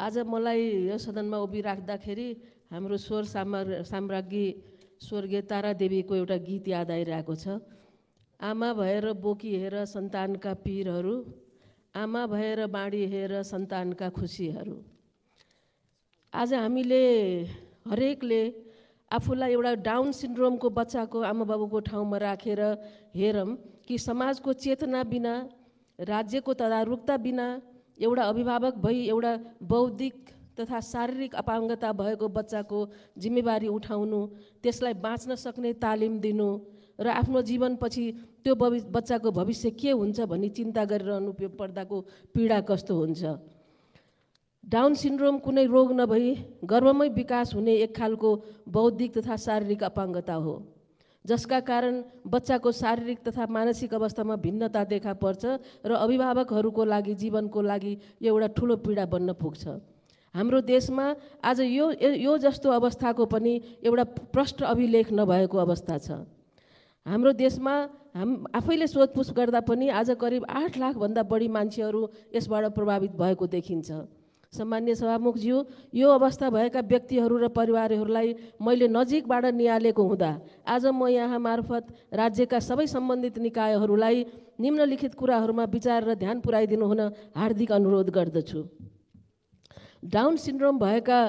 आज मलाई यो सदनमा उभिराख्दाखेरि हाम्रो स्वर साम्र साम्राज्ञी स्वर्गीय तारादेवीको एउटा गीत याद आइरहेको छ आमा भएर बोकी हेर सन्तानका पिरहरू आमा भएर बाँडी हेर सन्तानका खुसीहरू आज हामीले हरेकले आफूलाई एउटा डाउन सिन्ड्रोमको बच्चाको आमा बाबुको ठाउँमा राखेर हेरौँ कि समाजको चेतना बिना राज्यको तदारुकता बिना एउटा अभिभावक भई एउटा बौद्धिक तथा शारीरिक अपाङ्गता भएको बच्चाको जिम्मेवारी उठाउनु त्यसलाई बाँच्न सक्ने तालिम दिनु र आफ्नो जीवनपछि त्यो भवि बच्चाको भविष्य के हुन्छ भन्ने चिन्ता गरिरहनु पर्दाको पीडा कस्तो हुन्छ डाउन सिन्ड्रोम कुनै रोग नभई गर्वमै विकास हुने एक खालको बौद्धिक तथा शारीरिक अपाङ्गता हो जसका कारण बच्चाको शारीरिक तथा मानसिक अवस्थामा भिन्नता देखा पर्छ र अभिभावकहरूको लागि जीवनको लागि यो एउटा ठुलो पीडा बन्न पुग्छ हाम्रो देशमा आज यो यो जस्तो अवस्थाको पनि एउटा प्रष्ट अभिलेख नभएको अवस्था छ हाम्रो देशमा हाम आफैले सोधपुछ गर्दा पनि आज करिब आठ लाखभन्दा बढी मान्छेहरू यसबाट प्रभावित भएको देखिन्छ सामान्य सभामुखज्यू यो अवस्था भएका व्यक्तिहरू र परिवारहरूलाई मैले नजिकबाट निहालेको हुँदा आज म यहाँ मार्फत राज्यका सबै सम्बन्धित निकायहरूलाई निम्नलिखित कुराहरूमा विचार र ध्यान पुर्याइदिनु हुन हार्दिक अनुरोध गर्दछु डाउन सिन्ड्रोम भएका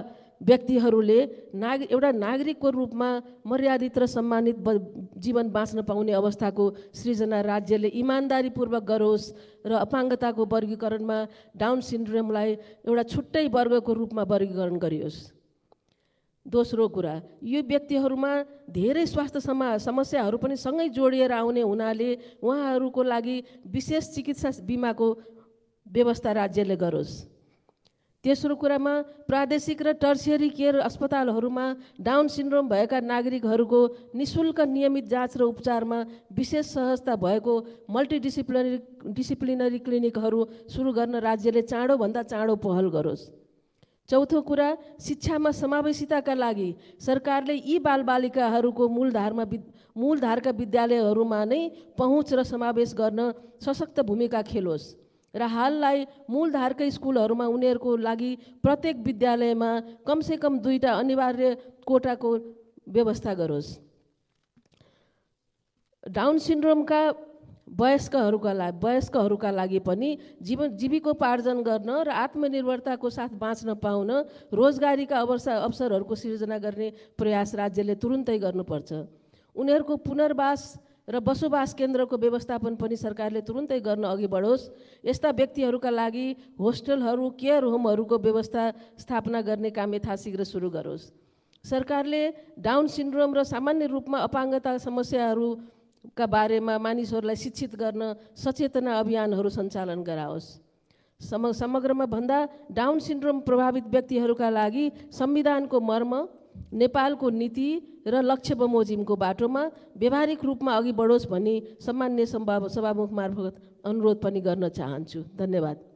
व्यक्तिहरूले नाग एउटा नागरिकको रूपमा मर्यादित र सम्मानित जीवन बाँच्न पाउने अवस्थाको सृजना राज्यले इमान्दारीपूर्वक गरोस् र अपाङ्गताको वर्गीकरणमा डाउन सिन्ड्रोमलाई एउटा छुट्टै वर्गको रूपमा वर्गीकरण गरियोस् दोस्रो कुरा यो व्यक्तिहरूमा धेरै स्वास्थ्य समा समस्याहरू पनि सँगै जोडिएर आउने हुनाले उहाँहरूको लागि विशेष चिकित्सा बिमाको व्यवस्था राज्यले गरोस् तेस्रो कुरामा प्रादेशिक र टर्सियरी केयर अस्पतालहरूमा डाउन सिन्ड्रोम भएका नागरिकहरूको निशुल्क नियमित जाँच र उपचारमा विशेष सहजता भएको मल्टिडिसिप्लिनरी डिसिप्लिनरी क्लिनिकहरू सुरु गर्न राज्यले चाँडोभन्दा चाँडो पहल गरोस् चौथो कुरा शिक्षामा समावेशिताका लागि सरकारले यी बालबालिकाहरूको मूलधारमा वि मूलधारका विद्यालयहरूमा नै पहुँच र समावेश गर्न सशक्त भूमिका खेलोस् र हाललाई मूलधारकै स्कुलहरूमा उनीहरूको लागि प्रत्येक विद्यालयमा कमसेकम दुईवटा अनिवार्य कोटाको व्यवस्था गरोस् डाउन सिन्ड्रोमका वयस्कहरूका लागि वयस्कहरूका लागि पनि जीवन जीविकोपार्जन गर्न र आत्मनिर्भरताको साथ बाँच्न पाउन रोजगारीका अवसर अवसरहरूको सिर्जना गर्ने प्रयास राज्यले तुरुन्तै गर्नुपर्छ उनीहरूको पुनर्वास र बसोबास केन्द्रको व्यवस्थापन पनि सरकारले तुरुन्तै गर्न अघि बढोस् यस्ता व्यक्तिहरूका लागि होस्टेलहरू केयर होमहरूको व्यवस्था स्थापना गर्ने काम यथाशीघ्र सुरु गरोस् सरकारले डाउन सिन्ड्रोम र सामान्य रूपमा अपाङ्गता समस्याहरूका बारेमा मानिसहरूलाई शिक्षित गर्न सचेतना अभियानहरू सञ्चालन गराओस् सम समग्रमा भन्दा डाउन सिन्ड्रोम प्रभावित व्यक्तिहरूका लागि संविधानको मर्म नेपालको नीति र लक्ष्य बमोजिमको बाटोमा व्यावहारिक रूपमा अघि बढोस् भन्ने सामान्य सम्भा सभामुख मार्फत अनुरोध पनि गर्न चाहन्छु धन्यवाद